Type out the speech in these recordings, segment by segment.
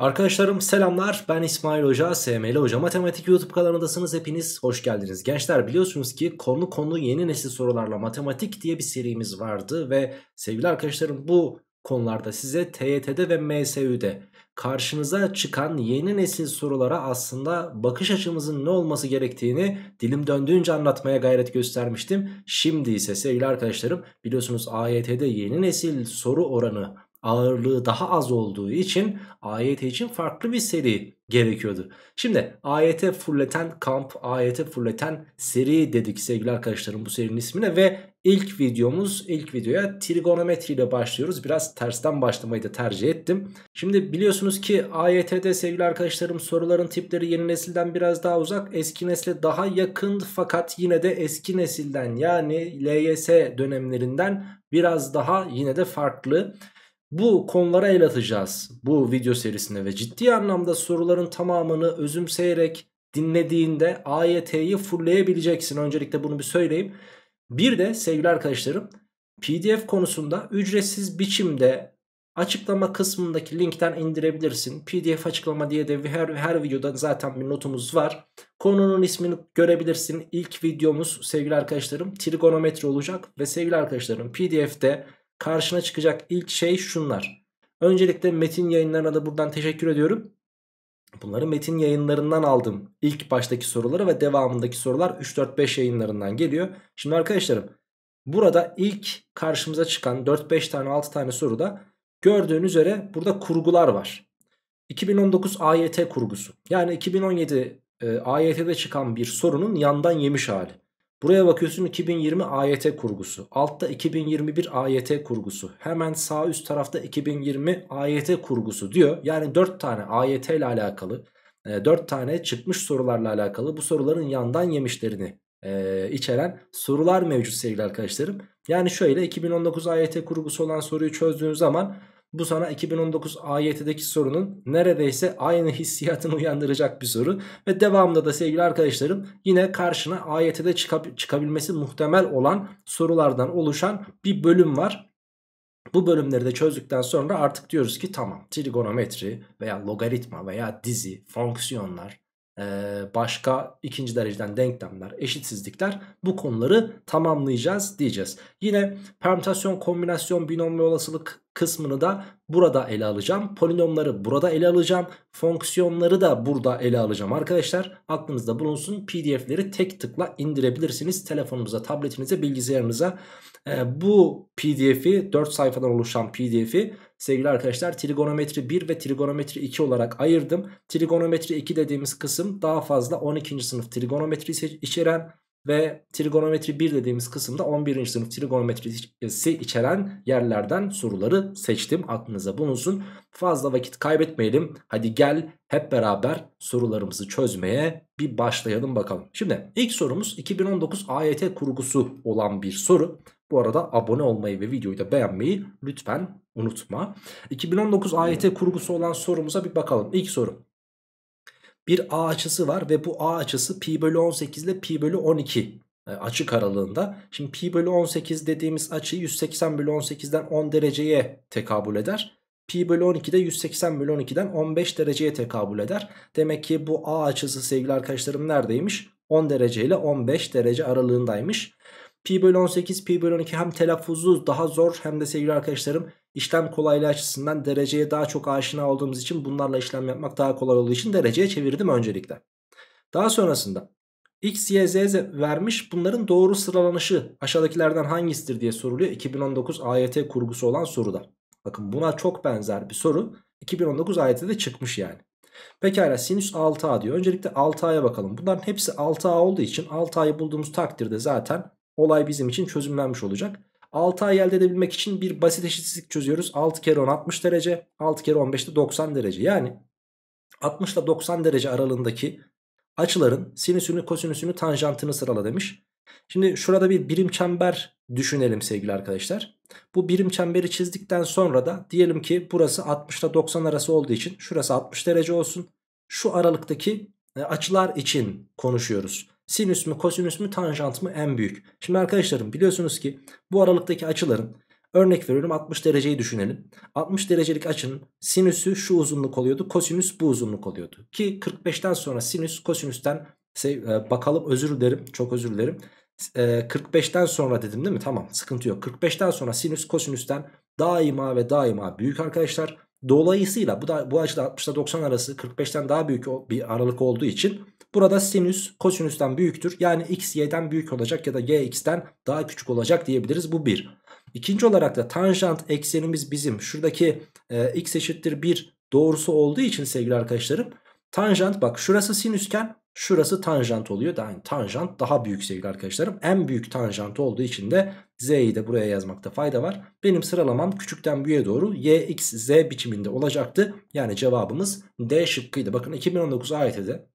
Arkadaşlarım selamlar ben İsmail Hoca, SML Hoca Matematik YouTube kanalındasınız hepiniz hoş geldiniz. Gençler biliyorsunuz ki konu konu yeni nesil sorularla matematik diye bir serimiz vardı ve sevgili arkadaşlarım bu konularda size TYT'de ve MSÜ'de karşınıza çıkan yeni nesil sorulara aslında bakış açımızın ne olması gerektiğini dilim döndüğünce anlatmaya gayret göstermiştim. Şimdi ise sevgili arkadaşlarım biliyorsunuz AYT'de yeni nesil soru oranı ağırlığı daha az olduğu için AYT için farklı bir seri gerekiyordu. Şimdi AYT fulleten kamp, AYT fulleten seri dedik sevgili arkadaşlarım bu serinin ismine ve ilk videomuz, ilk videoya trigonometri ile başlıyoruz. Biraz tersten başlamayı da tercih ettim. Şimdi biliyorsunuz ki AYT'de sevgili arkadaşlarım soruların tipleri yeni nesilden biraz daha uzak, eski nesle daha yakın fakat yine de eski nesilden yani LYS dönemlerinden biraz daha yine de farklı. Bu konulara el atacağız bu video serisinde ve ciddi anlamda soruların tamamını özümseyerek dinlediğinde AYT'yi fullleyebileceksin. Öncelikle bunu bir söyleyeyim. Bir de sevgili arkadaşlarım PDF konusunda ücretsiz biçimde açıklama kısmındaki linkten indirebilirsin. PDF açıklama diye de her, her videoda zaten bir notumuz var. Konunun ismini görebilirsin. İlk videomuz sevgili arkadaşlarım trigonometri olacak ve sevgili arkadaşlarım PDF'de karşına çıkacak ilk şey şunlar. Öncelikle metin yayınlarına da buradan teşekkür ediyorum. Bunları metin yayınlarından aldım. İlk baştaki soruları ve devamındaki sorular 3-4-5 yayınlarından geliyor. Şimdi arkadaşlarım burada ilk karşımıza çıkan 4-5 tane 6 tane soruda gördüğünüz üzere burada kurgular var. 2019 AYT kurgusu. Yani 2017 e, AYT'de çıkan bir sorunun yandan yemiş hali. Buraya bakıyorsun 2020 AYT kurgusu. Altta 2021 AYT kurgusu. Hemen sağ üst tarafta 2020 AYT kurgusu diyor. Yani 4 tane AYT ile alakalı 4 e, tane çıkmış sorularla alakalı bu soruların yandan yemişlerini e, içeren sorular mevcut sevgili arkadaşlarım. Yani şöyle 2019 AYT kurgusu olan soruyu çözdüğünüz zaman bu sana 2019 AYT'deki sorunun neredeyse aynı hissiyatını uyandıracak bir soru. Ve devamında da sevgili arkadaşlarım yine karşına AYT'de çıkab çıkabilmesi muhtemel olan sorulardan oluşan bir bölüm var. Bu bölümleri de çözdükten sonra artık diyoruz ki tamam trigonometri veya logaritma veya dizi, fonksiyonlar, ee, başka ikinci dereceden denklemler, eşitsizlikler bu konuları tamamlayacağız diyeceğiz. Yine permütasyon, kombinasyon, binom ve olasılık kısmını da burada ele alacağım. Polinomları burada ele alacağım. Fonksiyonları da burada ele alacağım arkadaşlar. Aklınızda bulunsun. PDF'leri tek tıkla indirebilirsiniz. Telefonunuza, tabletinize, bilgisayarınıza. E, bu PDF'i 4 sayfadan oluşan PDF'i sevgili arkadaşlar trigonometri 1 ve trigonometri 2 olarak ayırdım. Trigonometri 2 dediğimiz kısım daha fazla 12. sınıf trigonometri içeren ve trigonometri 1 dediğimiz kısımda 11. sınıf trigonometrisi içeren yerlerden soruları seçtim. Aklınıza bulunsun. Fazla vakit kaybetmeyelim. Hadi gel hep beraber sorularımızı çözmeye bir başlayalım bakalım. Şimdi ilk sorumuz 2019 AYT kurgusu olan bir soru. Bu arada abone olmayı ve videoyu da beğenmeyi lütfen unutma. 2019 AYT kurgusu olan sorumuza bir bakalım. İlk soru bir A açısı var ve bu A açısı pi bölü 18 ile pi bölü 12 e, açık aralığında. Şimdi pi bölü 18 dediğimiz açı 180 bölü 18'den 10 dereceye tekabül eder. Pi bölü 12 de 180 bölü 12'den 15 dereceye tekabül eder. Demek ki bu A açısı sevgili arkadaşlarım neredeymiş? 10 derece ile 15 derece aralığındaymış. Pi bölü 18 pi bölü 12 hem telaffuzu daha zor hem de sevgili arkadaşlarım işlem kolaylığı açısından dereceye daha çok aşina olduğumuz için bunlarla işlem yapmak daha kolay olduğu için dereceye çevirdim öncelikle. Daha sonrasında X, Y, Z vermiş bunların doğru sıralanışı aşağıdakilerden hangisidir diye soruluyor 2019 AYT kurgusu olan soruda. Bakın buna çok benzer bir soru 2019 AYT'de de çıkmış yani. Pekala sinüs 6A diyor. Öncelikle 6A'ya bakalım. Bunların hepsi 6A olduğu için 6A'yı bulduğumuz takdirde zaten olay bizim için çözümlenmiş olacak. 6 ay elde edebilmek için bir basit eşitsizlik çözüyoruz. 6 kere 10 60 derece, 6 kere 15 de 90 derece. Yani 60 ile 90 derece aralığındaki açıların sinüsünü, kosinüsünü, tanjantını sırala demiş. Şimdi şurada bir birim çember düşünelim sevgili arkadaşlar. Bu birim çemberi çizdikten sonra da diyelim ki burası 60 ile 90 arası olduğu için şurası 60 derece olsun. Şu aralıktaki e, açılar için konuşuyoruz sinüs mü kosinüs mü tanjant mı en büyük. Şimdi arkadaşlarım biliyorsunuz ki bu aralıktaki açıların örnek veriyorum 60 dereceyi düşünelim. 60 derecelik açının sinüsü şu uzunluk oluyordu kosinüs bu uzunluk oluyordu. Ki 45'ten sonra sinüs kosinüsten şey, e, bakalım özür dilerim çok özür dilerim. 45'ten e, sonra dedim değil mi? Tamam sıkıntı yok. 45'ten sonra sinüs kosinüsten daima ve daima büyük arkadaşlar. Dolayısıyla bu da bu açıda 60 ile 90 arası 45'ten daha büyük bir aralık olduğu için burada sinüs kosinüsten büyüktür. Yani x y'den büyük olacak ya da y x'ten daha küçük olacak diyebiliriz. Bu bir. İkinci olarak da tanjant eksenimiz bizim şuradaki e, x eşittir 1 doğrusu olduğu için sevgili arkadaşlarım Tanjant bak şurası sinüsken şurası tanjant oluyor. Yani tanjant daha büyük sevgili arkadaşlarım. En büyük tanjant olduğu için de z'yi de buraya yazmakta fayda var. Benim sıralamam küçükten büyüğe doğru yxz biçiminde olacaktı. Yani cevabımız D şıkkıydı. Bakın 2019 AYT'de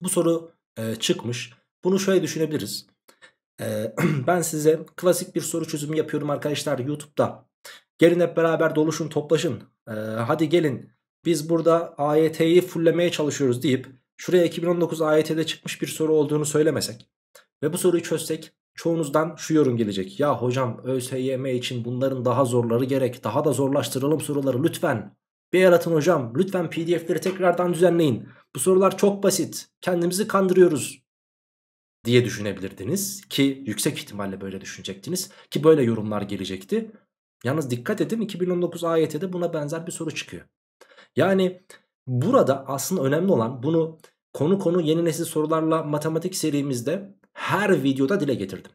bu soru e, çıkmış. Bunu şöyle düşünebiliriz. E, ben size klasik bir soru çözümü yapıyorum arkadaşlar YouTube'da. Gelin hep beraber doluşun toplaşın. E, hadi gelin biz burada AYT'yi fulllemeye çalışıyoruz deyip şuraya 2019 AYT'de çıkmış bir soru olduğunu söylemesek ve bu soruyu çözsek çoğunuzdan şu yorum gelecek. Ya hocam ÖSYM için bunların daha zorları gerek daha da zorlaştıralım soruları lütfen. Bir yaratın hocam lütfen pdf'leri tekrardan düzenleyin. Bu sorular çok basit kendimizi kandırıyoruz diye düşünebilirdiniz ki yüksek ihtimalle böyle düşünecektiniz ki böyle yorumlar gelecekti. Yalnız dikkat edin 2019 AYT'de buna benzer bir soru çıkıyor. Yani burada aslında önemli olan bunu konu konu yeni nesil sorularla matematik serimizde her videoda dile getirdim.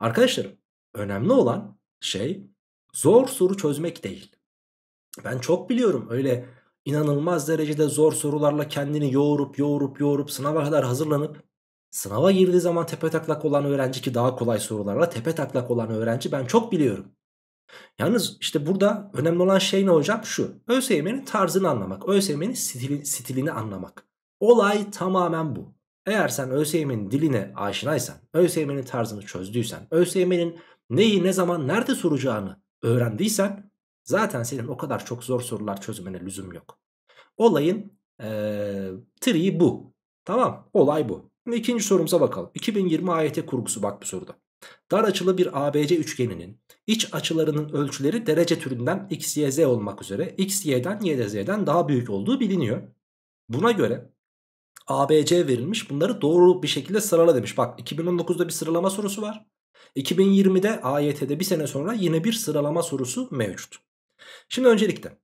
Arkadaşlarım önemli olan şey zor soru çözmek değil. Ben çok biliyorum öyle inanılmaz derecede zor sorularla kendini yoğurup yoğurup yoğurup sınava kadar hazırlanıp sınava girdiği zaman tepe taklak olan öğrenci ki daha kolay sorularla tepe taklak olan öğrenci ben çok biliyorum. Yalnız işte burada önemli olan şey ne hocam? Şu. ÖSYM'nin tarzını anlamak. ÖSYM'nin stilini, stilini anlamak. Olay tamamen bu. Eğer sen ÖSYM'nin diline aşinaysan, ÖSYM'nin tarzını çözdüysen, ÖSYM'nin neyi ne zaman nerede soracağını öğrendiysen zaten senin o kadar çok zor sorular çözmene lüzum yok. Olayın ee, triği bu. Tamam olay bu. İkinci sorumuza bakalım. 2020 AYT kurgusu bak bu soruda. Dar açılı bir ABC üçgeninin İç açılarının ölçüleri derece türünden x, y, z olmak üzere x, y'den, y z'den daha büyük olduğu biliniyor. Buna göre A, B, C verilmiş bunları doğru bir şekilde sırala demiş. Bak 2019'da bir sıralama sorusu var. 2020'de AYT'de bir sene sonra yine bir sıralama sorusu mevcut. Şimdi öncelikle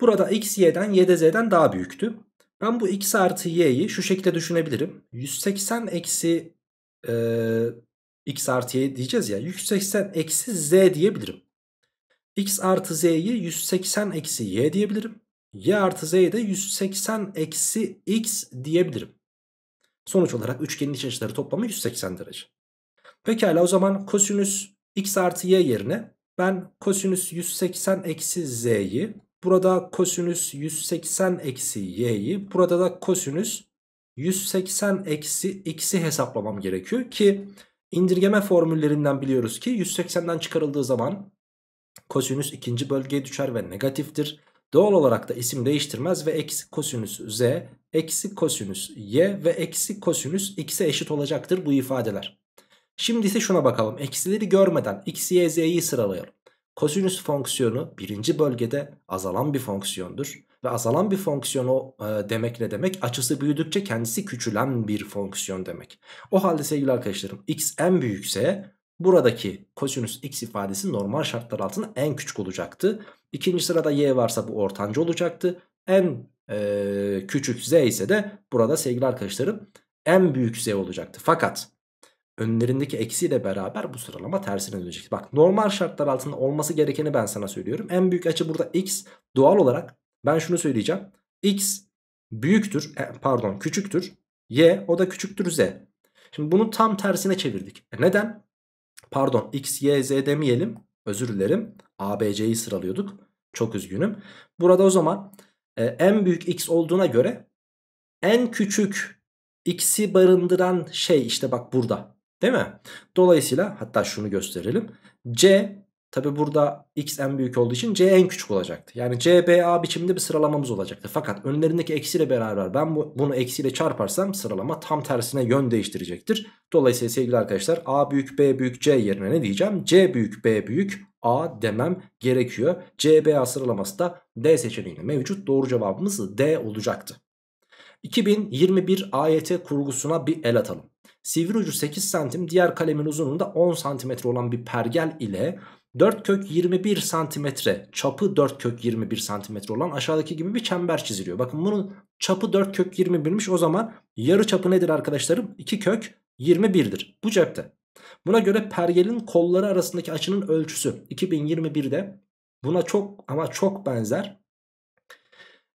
burada x, y'den, y z'den daha büyüktü. Ben bu x artı y'yi şu şekilde düşünebilirim. 180 eksi e, x artı y diyeceğiz ya 180 eksi z diyebilirim. x artı z'yi 180 eksi y diyebilirim. y artı z'yi de 180 eksi x diyebilirim. Sonuç olarak üçgenin iç açıları toplamı 180 derece. Pekala o zaman kosinüs x artı y yerine ben kosinüs 180 eksi z'yi burada kosinüs 180 eksi y'yi burada da kosinüs 180 eksi x'i hesaplamam gerekiyor ki İndirgeme formüllerinden biliyoruz ki 180'den çıkarıldığı zaman kosinüs ikinci bölgeye düşer ve negatiftir. Doğal olarak da isim değiştirmez ve eksi kosinüs z, eksi kosinüs y ve eksi kosinüs x'e eşit olacaktır bu ifadeler. Şimdi ise şuna bakalım. Eksileri görmeden x, y, z'yi sıralayalım. Kosinüs fonksiyonu birinci bölgede azalan bir fonksiyondur. Ve azalan bir fonksiyonu e, demek ne demek? Açısı büyüdükçe kendisi küçülen bir fonksiyon demek. O halde sevgili arkadaşlarım x en büyükse buradaki kosinüs x ifadesi normal şartlar altında en küçük olacaktı. İkinci sırada y varsa bu ortanca olacaktı. En e, küçük z ise de burada sevgili arkadaşlarım en büyük z olacaktı. Fakat önlerindeki eksiyle beraber bu sıralama tersine dönecek. Bak normal şartlar altında olması gerekeni ben sana söylüyorum. En büyük açı burada x doğal olarak ben şunu söyleyeceğim. X büyüktür e, pardon küçüktür y o da küçüktür z. Şimdi bunu tam tersine çevirdik. E neden? Pardon x, y, z demeyelim. Özür dilerim. A, B, C'yi sıralıyorduk. Çok üzgünüm. Burada o zaman e, en büyük x olduğuna göre en küçük x'i barındıran şey işte bak burada. Değil mi? Dolayısıyla hatta şunu gösterelim. C Tabi burada x en büyük olduğu için c en küçük olacaktı. Yani c b a biçiminde bir sıralamamız olacaktı. Fakat önlerindeki eksiyle beraber ben bu, bunu eksiyle çarparsam sıralama tam tersine yön değiştirecektir. Dolayısıyla sevgili arkadaşlar A büyük B büyük C yerine ne diyeceğim? C büyük B büyük A demem gerekiyor. C b a sıralaması da D seçeneğinde mevcut. Doğru cevabımız D olacaktı. 2021 AYT kurgusuna bir el atalım. Sivri ucu 8 santim diğer kalemin uzunluğunda 10 santimetre olan bir pergel ile 4 kök 21 santimetre çapı 4 kök 21 santimetre olan aşağıdaki gibi bir çember çiziliyor. Bakın bunun çapı 4 kök 21'miş o zaman yarı çapı nedir arkadaşlarım? 2 kök 21'dir bu cepte. Buna göre pergelin kolları arasındaki açının ölçüsü 2021'de buna çok ama çok benzer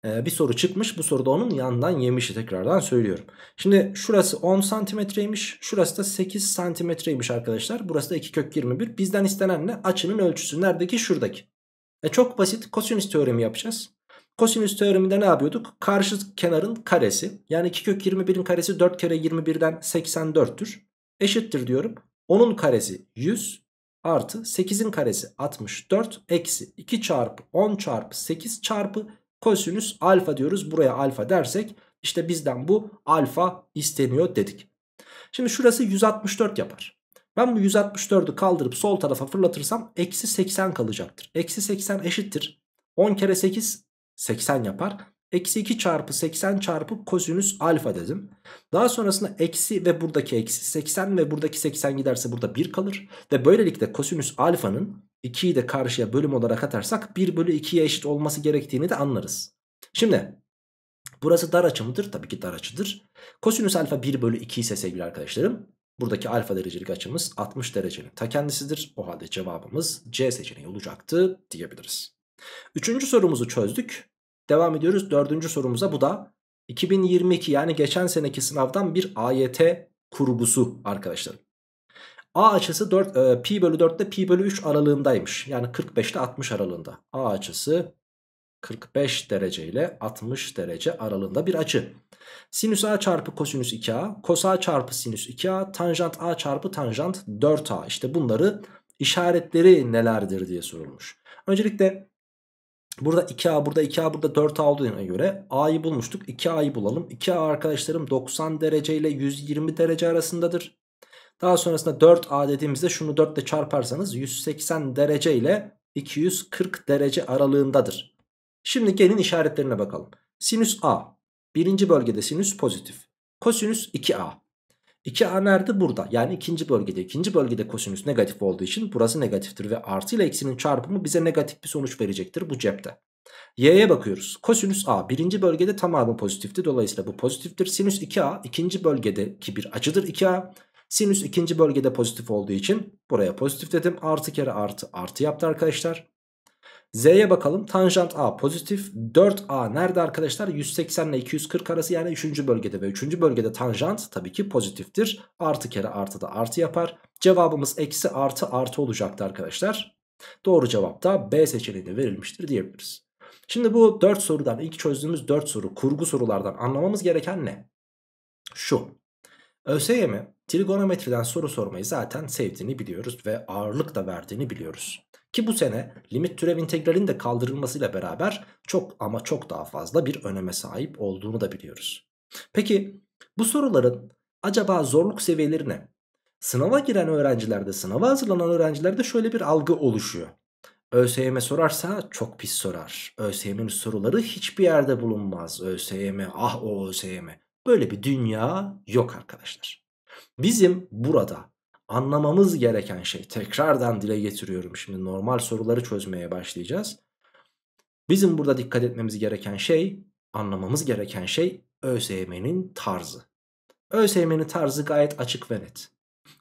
ee, bir soru çıkmış. Bu soruda onun yandan yemişi tekrardan söylüyorum. Şimdi şurası 10 santimetreymiş. Şurası da 8 santimetreymiş arkadaşlar. Burası da 2 kök 21. Bizden istenen ne? Açının ölçüsü. Neredeki? Şuradaki. E çok basit. Kosinüs teoremi yapacağız. Kosinüs teoreminde ne yapıyorduk? Karşı kenarın karesi. Yani 2 kök 21'in karesi 4 kere 21'den 84'tür. Eşittir diyorum. Onun karesi 100 artı 8'in karesi 64 eksi 2 çarpı 10 çarpı 8 çarpı Kosinüs alfa diyoruz. Buraya alfa dersek işte bizden bu alfa isteniyor dedik. Şimdi şurası 164 yapar. Ben bu 164'ü kaldırıp sol tarafa fırlatırsam eksi 80 kalacaktır. Eksi 80 eşittir. 10 kere 8 80 yapar. Eksi 2 çarpı 80 çarpı kosinüs alfa dedim. Daha sonrasında eksi ve buradaki eksi 80 ve buradaki 80 giderse burada 1 kalır. Ve böylelikle kosinüs alfanın 2'yi de karşıya bölüm olarak atarsak 1 bölü 2'ye eşit olması gerektiğini de anlarız. Şimdi burası dar açı mıdır? Tabii ki dar açıdır. Kosinüs alfa 1 bölü 2 ise sevgili arkadaşlarım buradaki alfa derecelik açımız 60 derecenin ta kendisidir. O halde cevabımız C seçeneği olacaktı diyebiliriz. Üçüncü sorumuzu çözdük. Devam ediyoruz dördüncü sorumuza bu da 2022 yani geçen seneki sınavdan bir AYT kurgusu arkadaşlarım. A açısı 4, e, pi bölü 4 ile pi bölü 3 aralığındaymış. Yani 45 ile 60 aralığında. A açısı 45 derece ile 60 derece aralığında bir açı. Sinüs A çarpı kosinüs 2A, kos A çarpı sinüs 2A, tanjant A çarpı tanjant 4A. İşte bunları işaretleri nelerdir diye sorulmuş. Öncelikle burada 2A, burada 2A, burada 4A olduğuna göre A'yı bulmuştuk. 2A'yı bulalım. 2A arkadaşlarım 90 derece ile 120 derece arasındadır. Daha sonrasında 4 A dediğimizde şunu 4 ile çarparsanız 180 derece ile 240 derece aralığındadır. Şimdi gelin işaretlerine bakalım. Sinüs A. Birinci bölgede sinüs pozitif. Kosinüs 2A. 2A nerede? Burada. Yani ikinci bölgede. İkinci bölgede kosinüs negatif olduğu için burası negatiftir. Ve artı ile eksinin çarpımı bize negatif bir sonuç verecektir bu cepte. Y'ye bakıyoruz. Kosinüs A birinci bölgede tamamı pozitifti. Dolayısıyla bu pozitiftir. Sinüs 2A ikinci bölgedeki bir açıdır. 2A. Sinüs ikinci bölgede pozitif olduğu için buraya pozitif dedim. Artı kere artı artı yaptı arkadaşlar. Z'ye bakalım. Tanjant A pozitif. 4A nerede arkadaşlar? 180 ile 240 arası yani 3. bölgede ve 3. bölgede tanjant tabii ki pozitiftir. Artı kere artı da artı yapar. Cevabımız eksi artı artı olacaktı arkadaşlar. Doğru cevap da B seçeneğinde verilmiştir diyebiliriz. Şimdi bu 4 sorudan ilk çözdüğümüz 4 soru kurgu sorulardan anlamamız gereken ne? Şu. ÖSYM Trigonometriden soru sormayı zaten sevdiğini biliyoruz ve ağırlık da verdiğini biliyoruz. Ki bu sene limit türev integralin de kaldırılmasıyla beraber çok ama çok daha fazla bir öneme sahip olduğunu da biliyoruz. Peki bu soruların acaba zorluk seviyeleri ne? Sınava giren öğrencilerde, sınava hazırlanan öğrencilerde şöyle bir algı oluşuyor. ÖSYM sorarsa çok pis sorar. ÖSYM'in soruları hiçbir yerde bulunmaz. ÖSYM ah o ÖSYM. Böyle bir dünya yok arkadaşlar. Bizim burada anlamamız gereken şey tekrardan dile getiriyorum şimdi normal soruları çözmeye başlayacağız. Bizim burada dikkat etmemiz gereken şey anlamamız gereken şey ÖSYM'nin tarzı. ÖSYM'nin tarzı gayet açık ve net.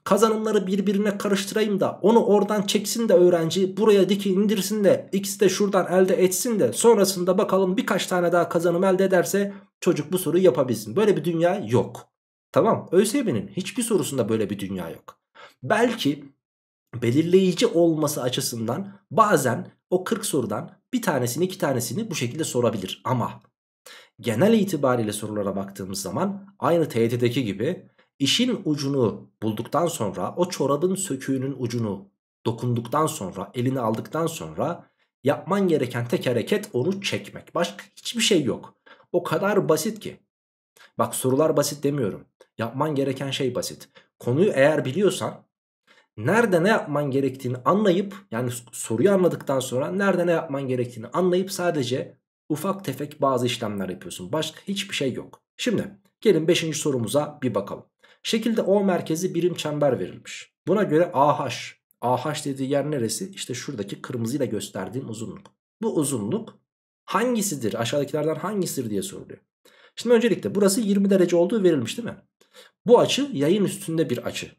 Kazanımları birbirine karıştırayım da onu oradan çeksin de öğrenci buraya diki indirsin de ikisi de şuradan elde etsin de sonrasında bakalım birkaç tane daha kazanım elde ederse çocuk bu soruyu yapabilsin. Böyle bir dünya yok. Tamam ÖSYM'nin hiçbir sorusunda böyle bir dünya yok. Belki belirleyici olması açısından bazen o 40 sorudan bir tanesini iki tanesini bu şekilde sorabilir. Ama genel itibariyle sorulara baktığımız zaman aynı TYT'deki gibi işin ucunu bulduktan sonra o çorabın söküğünün ucunu dokunduktan sonra elini aldıktan sonra yapman gereken tek hareket onu çekmek. Başka hiçbir şey yok. O kadar basit ki Bak sorular basit demiyorum. Yapman gereken şey basit. Konuyu eğer biliyorsan nerede ne yapman gerektiğini anlayıp yani soruyu anladıktan sonra nerede ne yapman gerektiğini anlayıp sadece ufak tefek bazı işlemler yapıyorsun. Başka hiçbir şey yok. Şimdi gelin 5. sorumuza bir bakalım. Şekilde O merkezi birim çember verilmiş. Buna göre AH, AH dediği yer neresi? İşte şuradaki kırmızıyla gösterdiğim uzunluk. Bu uzunluk hangisidir? Aşağıdakilerden hangisidir diye soruluyor. Şimdi öncelikle burası 20 derece olduğu verilmiş değil mi? Bu açı yayın üstünde bir açı.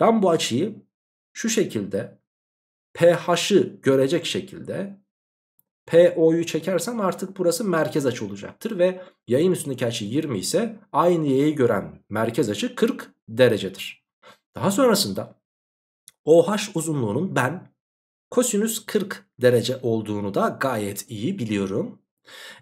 Ben bu açıyı şu şekilde pH'ı görecek şekilde PO'yu çekersem artık burası merkez açı olacaktır ve yayın üstündeki açı 20 ise aynı y'yi gören merkez açı 40 derecedir. Daha sonrasında OH uzunluğunun ben kosinüs 40 derece olduğunu da gayet iyi biliyorum.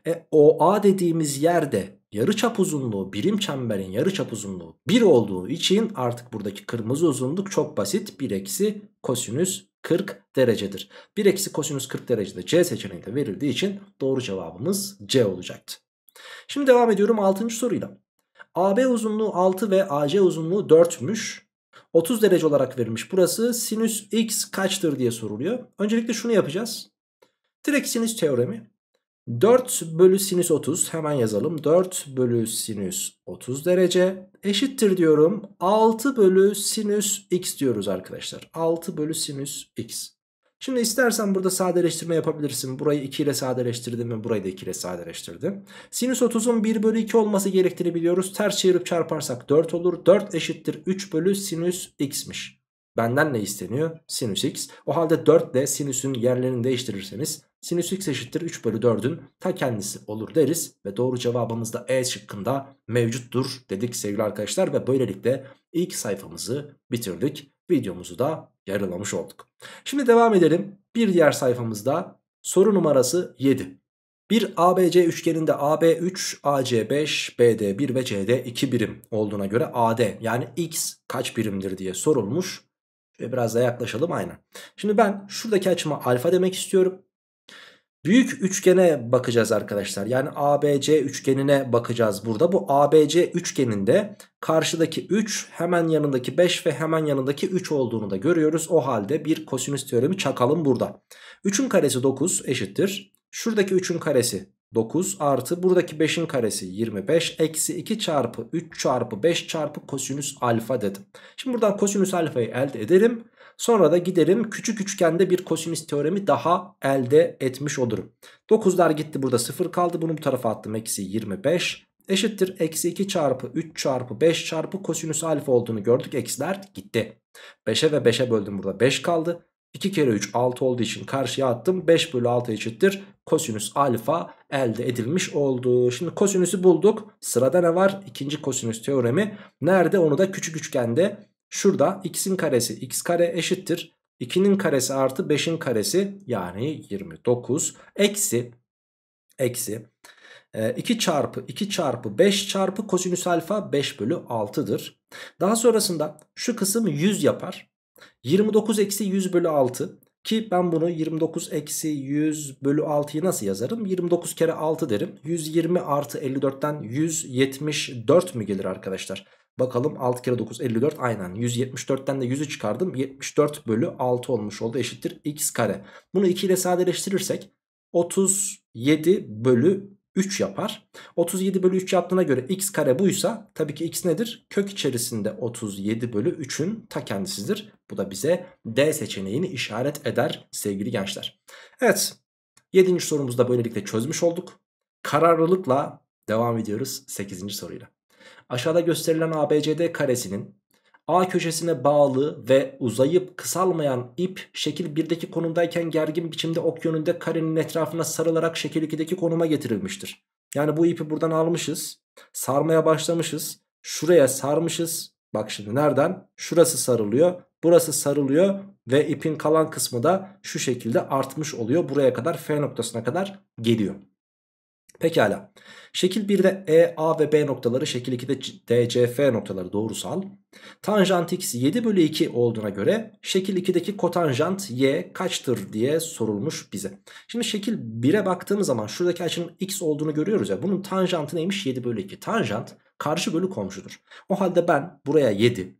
E, OA dediğimiz yerde yarıçap uzunluğu birim çemberin yarıçap uzunluğu 1 olduğu için artık buradaki kırmızı uzunluk çok basit. 1 eksi kosinüs 40 derecedir. 1 eksi kosinüs 40 derecede C seçeneği de verildiği için doğru cevabımız C olacaktı. Şimdi devam ediyorum 6. soruyla. AB uzunluğu 6 ve AC uzunluğu 4'müş. 30 derece olarak verilmiş burası. Sinüs x kaçtır diye soruluyor. Öncelikle şunu yapacağız. Direkt sinüs teoremi. 4 bölü sinüs 30 hemen yazalım. 4 bölü sinüs 30 derece eşittir diyorum. 6 bölü sinüs x diyoruz arkadaşlar. 6 bölü sinüs x. Şimdi istersen burada sadeleştirme yapabilirsin. Burayı 2 ile sadeleştirdim ve burayı da 2 ile sadeleştirdim. Sinüs 30'un 1 bölü 2 olması gerektiğini biliyoruz. Ters çevirip çarparsak 4 olur. 4 eşittir 3 bölü sinüs x'miş. Benden ne isteniyor? Sinüs x. O halde 4 ile sinüsün yerlerini değiştirirseniz sinüs x eşittir 3 bölü 4'ün ta kendisi olur deriz. Ve doğru cevabımız da E şıkkında mevcuttur dedik sevgili arkadaşlar. Ve böylelikle ilk sayfamızı bitirdik. Videomuzu da yarılamış olduk. Şimdi devam edelim. Bir diğer sayfamızda soru numarası 7. Bir ABC üçgeninde AB 3, AC 5, BD 1 ve CD 2 birim olduğuna göre AD yani X kaç birimdir diye sorulmuş. Ve biraz daha yaklaşalım aynen. Şimdi ben şuradaki açıma alfa demek istiyorum. Büyük üçgene bakacağız arkadaşlar. Yani ABC üçgenine bakacağız burada. Bu ABC üçgeninde karşıdaki 3, hemen yanındaki 5 ve hemen yanındaki 3 olduğunu da görüyoruz. O halde bir kosinüs teoremi çakalım burada. 3'ün karesi 9 eşittir. Şuradaki 3'ün karesi 9 artı buradaki 5'in karesi 25 eksi 2 çarpı 3 çarpı 5 çarpı kosinüs alfa dedim. Şimdi buradan kosinüs alfayı elde ederim, Sonra da giderim küçük üçgende bir kosinüs teoremi daha elde etmiş olurum. 9'lar gitti burada 0 kaldı bunu bu tarafa attım eksi 25 eşittir eksi 2 çarpı 3 çarpı 5 çarpı kosinüs alfa olduğunu gördük eksiler gitti. 5'e ve 5'e böldüm burada 5 kaldı. 2 kere 3 6 olduğu için karşıya attım. 5 bölü 6 eşittir. Kosinüs alfa elde edilmiş oldu. Şimdi kosinüsü bulduk. Sırada ne var? İkinci kosinüs teoremi. Nerede? Onu da küçük üçgende. Şurada x'in karesi x kare eşittir. 2'nin karesi artı 5'in karesi yani 29 eksi eksi 2 ee, çarpı 2 çarpı 5 çarpı kosinüs alfa 5 bölü 6'dır. Daha sonrasında şu kısım 100 yapar. 29 eksi 100 bölü 6 ki ben bunu 29 eksi 100 bölü 6'yı nasıl yazarım? 29 kere 6 derim. 120 artı 54'ten 174 mü gelir arkadaşlar? Bakalım 6 kere 9 54 aynen 174'ten de 100'ü çıkardım 74 bölü 6 olmuş oldu eşittir x kare. Bunu 2 ile sadeleştirirsek 37 bölü 3 yapar. 37 bölü 3 yaptığına göre x kare buysa tabii ki x nedir? Kök içerisinde 37 bölü 3'ün ta kendisidir. Bu da bize D seçeneğini işaret eder sevgili gençler. Evet 7. sorumuzu da böylelikle çözmüş olduk. Kararlılıkla devam ediyoruz 8. soruyla. Aşağıda gösterilen ABCD karesinin A köşesine bağlı ve uzayıp kısalmayan ip şekil 1'deki konumdayken gergin biçimde ok yönünde karenin etrafına sarılarak şekil 2'deki konuma getirilmiştir. Yani bu ipi buradan almışız. Sarmaya başlamışız. Şuraya sarmışız. Bak şimdi nereden? Şurası sarılıyor. Burası sarılıyor ve ipin kalan kısmı da şu şekilde artmış oluyor. Buraya kadar F noktasına kadar geliyor. Pekala. Şekil 1'de E, A ve B noktaları, şekil 2'de D, C, F noktaları doğrusal. Tanjant x 7 bölü 2 olduğuna göre şekil 2'deki kotanjant y kaçtır diye sorulmuş bize. Şimdi şekil 1'e baktığımız zaman şuradaki açının x olduğunu görüyoruz ya. Bunun tanjantı neymiş? 7 bölü 2. Tanjant karşı bölü komşudur. O halde ben buraya 7,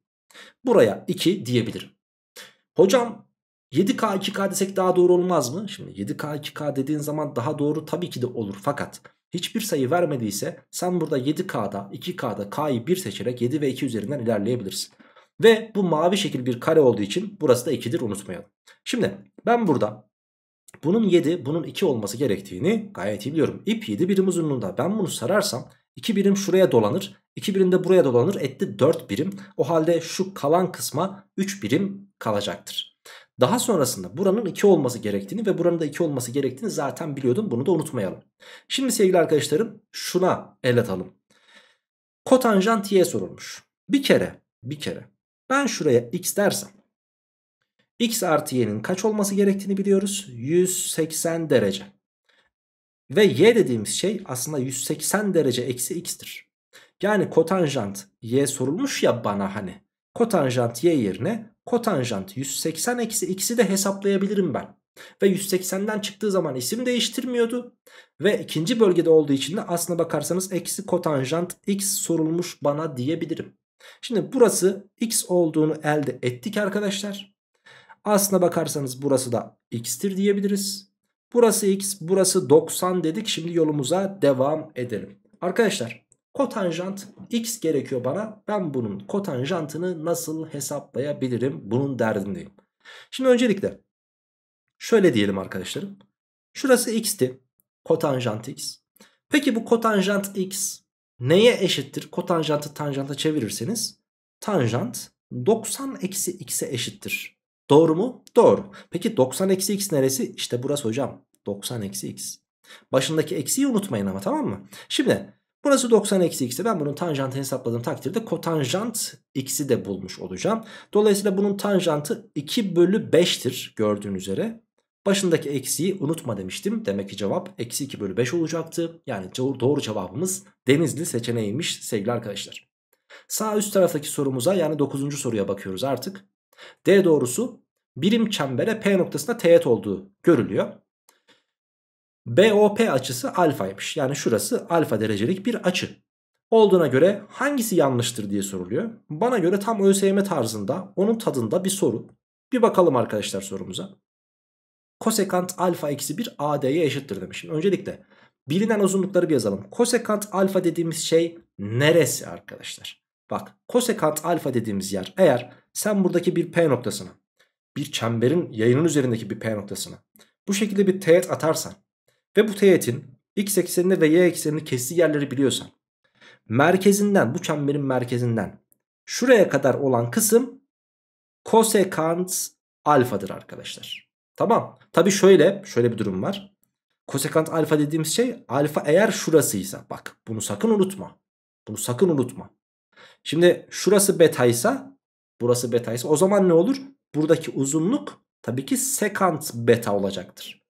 buraya 2 diyebilirim. Hocam 7K 2K desek daha doğru olmaz mı? Şimdi 7K 2K dediğin zaman daha doğru tabii ki de olur fakat hiçbir sayı vermediyse sen burada 7K'da 2K'da K'yı 1 seçerek 7 ve 2 üzerinden ilerleyebilirsin. Ve bu mavi şekil bir kare olduğu için burası da 2'dir unutmayalım. Şimdi ben burada bunun 7 bunun 2 olması gerektiğini gayet iyi biliyorum. İp 7 birim uzunluğunda ben bunu sararsam 2 birim şuraya dolanır 2 birim de buraya dolanır etti 4 birim. O halde şu kalan kısma 3 birim kalacaktır. Daha sonrasında buranın 2 olması gerektiğini ve buranın da 2 olması gerektiğini zaten biliyordum. Bunu da unutmayalım. Şimdi sevgili arkadaşlarım şuna el atalım. Kotanjant y sorulmuş. Bir kere, bir kere ben şuraya x dersem x artı y'nin kaç olması gerektiğini biliyoruz. 180 derece. Ve y dediğimiz şey aslında 180 derece eksi x'tir. Yani kotanjant y sorulmuş ya bana hani. Kotanjant y yerine kotanjant 180 eksi x'i de hesaplayabilirim ben. Ve 180'den çıktığı zaman isim değiştirmiyordu. Ve ikinci bölgede olduğu için de aslına bakarsanız eksi kotanjant x sorulmuş bana diyebilirim. Şimdi burası x olduğunu elde ettik arkadaşlar. Aslına bakarsanız burası da x'tir diyebiliriz. Burası x, burası 90 dedik. Şimdi yolumuza devam edelim. Arkadaşlar kotanjant x gerekiyor bana. Ben bunun kotanjantını nasıl hesaplayabilirim? Bunun derdindeyim. Şimdi öncelikle şöyle diyelim arkadaşlarım. Şurası x'ti. Kotanjant x. Peki bu kotanjant x neye eşittir? Kotanjantı tanjanta çevirirseniz tanjant 90 eksi x'e eşittir. Doğru mu? Doğru. Peki 90 eksi x neresi? İşte burası hocam. 90 eksi x. Başındaki eksiyi unutmayın ama tamam mı? Şimdi Burası 90 eksi x'i ben bunun tanjantını hesapladığım takdirde kotanjant x'i de bulmuş olacağım. Dolayısıyla bunun tanjantı 2 bölü 5'tir gördüğün üzere. Başındaki eksiyi unutma demiştim. Demek ki cevap eksi 2 bölü 5 olacaktı. Yani doğru cevabımız denizli seçeneğiymiş sevgili arkadaşlar. Sağ üst taraftaki sorumuza yani 9. soruya bakıyoruz artık. D doğrusu birim çembere P noktasında teğet olduğu görülüyor. BOP açısı alfaymış. Yani şurası alfa derecelik bir açı. Olduğuna göre hangisi yanlıştır diye soruluyor. Bana göre tam ÖSYM tarzında onun tadında bir soru. Bir bakalım arkadaşlar sorumuza. Kosekant alfa eksi bir AD'ye eşittir demişim. Öncelikle bilinen uzunlukları bir yazalım. Kosekant alfa dediğimiz şey neresi arkadaşlar? Bak kosekant alfa dediğimiz yer eğer sen buradaki bir P noktasına bir çemberin yayının üzerindeki bir P noktasına bu şekilde bir teğet atarsan ve bu teğetin x eksenini ve y eksenini kestiği yerleri biliyorsan merkezinden bu çemberin merkezinden şuraya kadar olan kısım kosekant alfadır arkadaşlar. Tamam. Tabi şöyle şöyle bir durum var. Kosekant alfa dediğimiz şey alfa eğer şurasıysa bak bunu sakın unutma. Bunu sakın unutma. Şimdi şurası betaysa burası betaysa o zaman ne olur? Buradaki uzunluk tabii ki sekant beta olacaktır.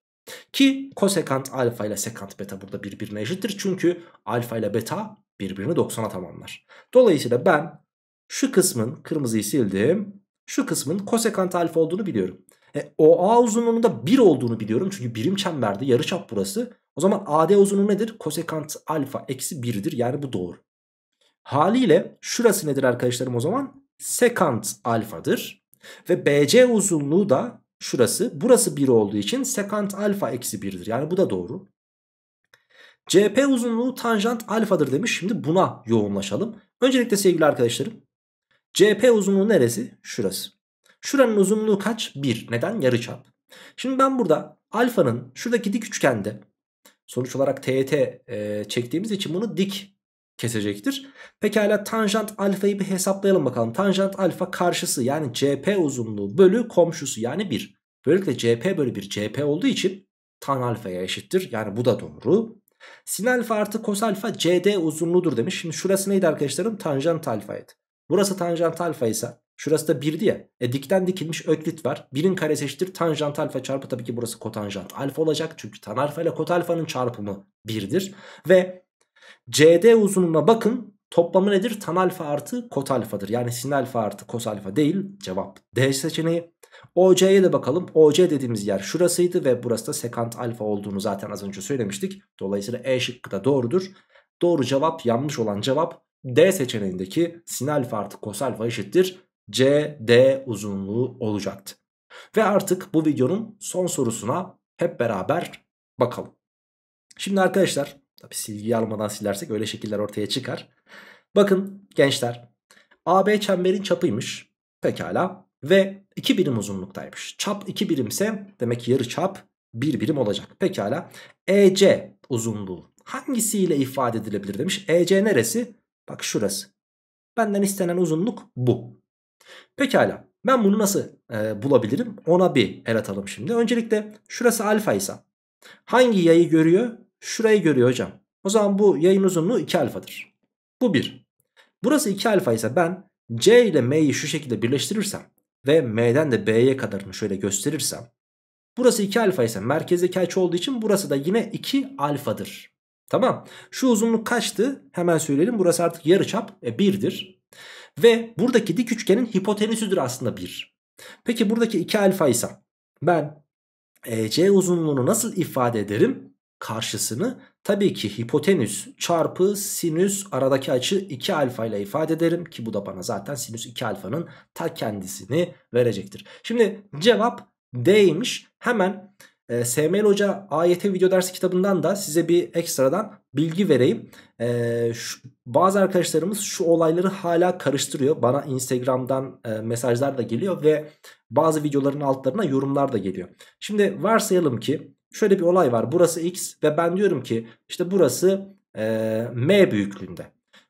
Ki kosekant alfa ile sekant beta burada birbirine eşittir. Çünkü alfa ile beta birbirini 90'a tamamlar. Dolayısıyla ben şu kısmın kırmızıyı sildim. Şu kısmın kosekant alfa olduğunu biliyorum. E, OA uzunluğunda 1 olduğunu biliyorum. Çünkü birim çemberde yarıçap burası. O zaman AD uzunluğu nedir? Kosekant alfa eksi 1'dir. Yani bu doğru. Haliyle şurası nedir arkadaşlarım o zaman? Sekant alfadır. Ve BC uzunluğu da şurası. Burası 1 olduğu için sekant alfa eksi 1'dir. Yani bu da doğru. CP uzunluğu tanjant alfadır demiş. Şimdi buna yoğunlaşalım. Öncelikle sevgili arkadaşlarım. CP uzunluğu neresi? Şurası. Şuranın uzunluğu kaç? 1. Neden? Yarıçap. Şimdi ben burada alfanın şuradaki dik üçgende sonuç olarak TET e, çektiğimiz için bunu dik kesecektir. Pekala tanjant alfayı bir hesaplayalım bakalım. Tanjant alfa karşısı yani CP uzunluğu bölü komşusu yani 1. Böylelikle CP bölü 1 CP olduğu için tan alfaya eşittir. Yani bu da doğru. Sin alfa artı kos alfa CD uzunluğudur demiş. Şimdi şurası neydi arkadaşlarım? Tanjant alfaydı. Burası tanjant alfa ise şurası da 1'di ya. E dikten dikilmiş öklit var. 1'in karesi eşittir tanjant alfa çarpı tabii ki burası kotanjant alfa olacak. Çünkü tan alfa ile kot alfanın çarpımı 1'dir. Ve CD uzunluğuna bakın. Toplamı nedir? Tan alfa artı kot alfadır. Yani sin alfa artı kos alfa değil. Cevap D seçeneği. OC'ye de bakalım. OC dediğimiz yer şurasıydı ve burası da sekant alfa olduğunu zaten az önce söylemiştik. Dolayısıyla E şıkkı da doğrudur. Doğru cevap yanlış olan cevap D seçeneğindeki sin alfa artı kos alfa eşittir. CD uzunluğu olacaktı. Ve artık bu videonun son sorusuna hep beraber bakalım. Şimdi arkadaşlar Tabi silgiyi almadan silersek öyle şekiller ortaya çıkar. Bakın gençler AB çemberin çapıymış. Pekala ve 2 birim uzunluktaymış. Çap 2 birimse demek ki yarı çap 1 birim olacak. Pekala EC uzunluğu hangisiyle ifade edilebilir demiş. EC neresi? Bak şurası. Benden istenen uzunluk bu. Pekala ben bunu nasıl e, bulabilirim? Ona bir el atalım şimdi. Öncelikle şurası alfa ise hangi yayı görüyor? Şurayı görüyor hocam. O zaman bu yayın uzunluğu 2 alfadır. Bu 1. Burası 2 alfa ise ben C ile M'yi şu şekilde birleştirirsem ve M'den de B'ye kadarını şöyle gösterirsem. Burası 2 alfa ise merkezdeki açı olduğu için burası da yine 2 alfadır. Tamam. Şu uzunluk kaçtı? Hemen söyleyelim. Burası artık yarıçap e, 1'dir. Ve buradaki dik üçgenin hipotenüsüdür aslında 1. Peki buradaki 2 alfa ise ben e, C uzunluğunu nasıl ifade ederim? karşısını tabii ki hipotenüs çarpı sinüs aradaki açı 2 alfa ile ifade ederim. Ki bu da bana zaten sinüs 2 alfanın ta kendisini verecektir. Şimdi cevap D'ymiş. Hemen e, SML Hoca AYT video dersi kitabından da size bir ekstradan bilgi vereyim. E, şu, bazı arkadaşlarımız şu olayları hala karıştırıyor. Bana Instagram'dan e, mesajlar da geliyor ve bazı videoların altlarına yorumlar da geliyor. Şimdi varsayalım ki Şöyle bir olay var. Burası x ve ben diyorum ki işte burası e, m büyüklüğünde.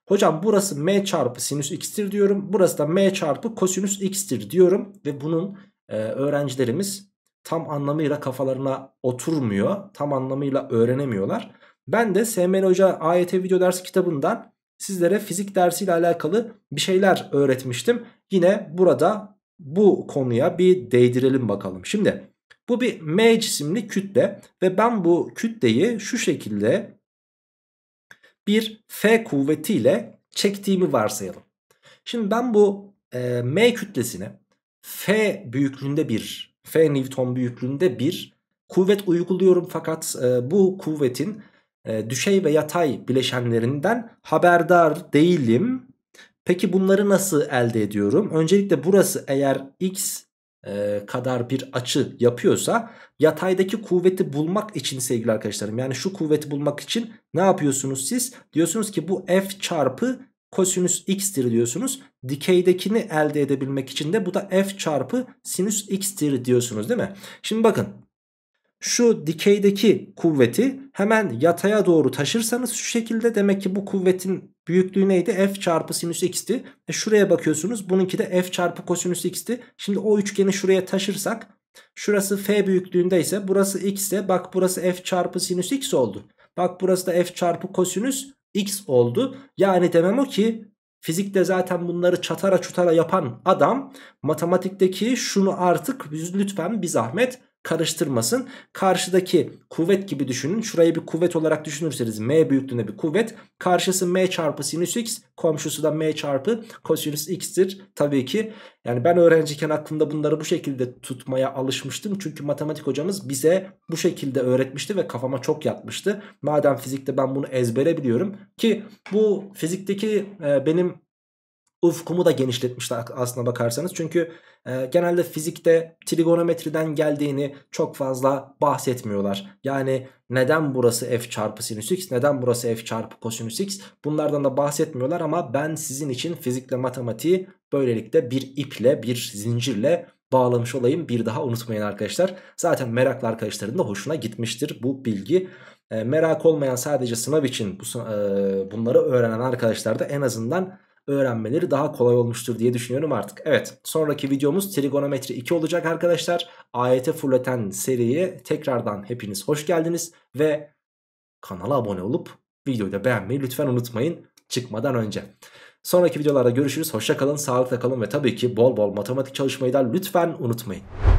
Hocam burası m çarpı sinüs x'tir diyorum. Burası da m çarpı kosinüs x'tir diyorum. Ve bunun e, öğrencilerimiz tam anlamıyla kafalarına oturmuyor. Tam anlamıyla öğrenemiyorlar. Ben de SML Hoca AYT video ders kitabından sizlere fizik dersiyle alakalı bir şeyler öğretmiştim. Yine burada bu konuya bir değdirelim bakalım. Şimdi bu bir M cisimli kütle ve ben bu kütleyi şu şekilde bir F kuvvetiyle çektiğimi varsayalım. Şimdi ben bu e, M kütlesini F büyüklüğünde bir, F Newton büyüklüğünde bir kuvvet uyguluyorum fakat e, bu kuvvetin e, düşey ve yatay bileşenlerinden haberdar değilim. Peki bunları nasıl elde ediyorum? Öncelikle burası eğer x e, kadar bir açı yapıyorsa yataydaki kuvveti bulmak için sevgili arkadaşlarım yani şu kuvveti bulmak için ne yapıyorsunuz siz? Diyorsunuz ki bu f çarpı kosinüs x'tir diyorsunuz. Dikeydekini elde edebilmek için de bu da f çarpı sinüs x'tir diyorsunuz değil mi? Şimdi bakın şu dikeydeki kuvveti hemen yataya doğru taşırsanız şu şekilde demek ki bu kuvvetin büyüklüğü neydi? F çarpı sinüs x'ti. E şuraya bakıyorsunuz bununki de F çarpı kosinüs x'ti. Şimdi o üçgeni şuraya taşırsak şurası F büyüklüğünde ise burası x ise bak burası F çarpı sinüs x oldu. Bak burası da F çarpı kosinüs x oldu. Yani demem o ki Fizikte zaten bunları çatara çutara yapan adam matematikteki şunu artık lütfen bir zahmet karıştırmasın. Karşıdaki kuvvet gibi düşünün. Şurayı bir kuvvet olarak düşünürseniz m büyüklüğünde bir kuvvet. Karşısı m çarpı sinüs x. Komşusu da m çarpı kosinüs x'tir. Tabii ki yani ben öğrenciyken aklımda bunları bu şekilde tutmaya alışmıştım. Çünkü matematik hocamız bize bu şekilde öğretmişti ve kafama çok yatmıştı. Madem fizikte ben bunu ezbere biliyorum ki bu fizikteki e, benim ufkumu da genişletmişti aslına bakarsanız. Çünkü e, genelde fizikte trigonometriden geldiğini çok fazla bahsetmiyorlar. Yani neden burası f çarpı sinüs x, neden burası f çarpı kosinüs x bunlardan da bahsetmiyorlar ama ben sizin için fizikle matematiği böylelikle bir iple, bir zincirle bağlamış olayım. Bir daha unutmayın arkadaşlar. Zaten meraklı arkadaşların da hoşuna gitmiştir bu bilgi. E, merak olmayan sadece sınav için bu, e, bunları öğrenen arkadaşlar da en azından öğrenmeleri daha kolay olmuştur diye düşünüyorum artık. Evet sonraki videomuz trigonometri 2 olacak arkadaşlar. AYT fırlatan seriye tekrardan hepiniz hoş geldiniz ve kanala abone olup videoyu da beğenmeyi lütfen unutmayın çıkmadan önce. Sonraki videolarda görüşürüz. Hoşça kalın, sağlıkla kalın ve tabii ki bol bol matematik çalışmayı da lütfen unutmayın.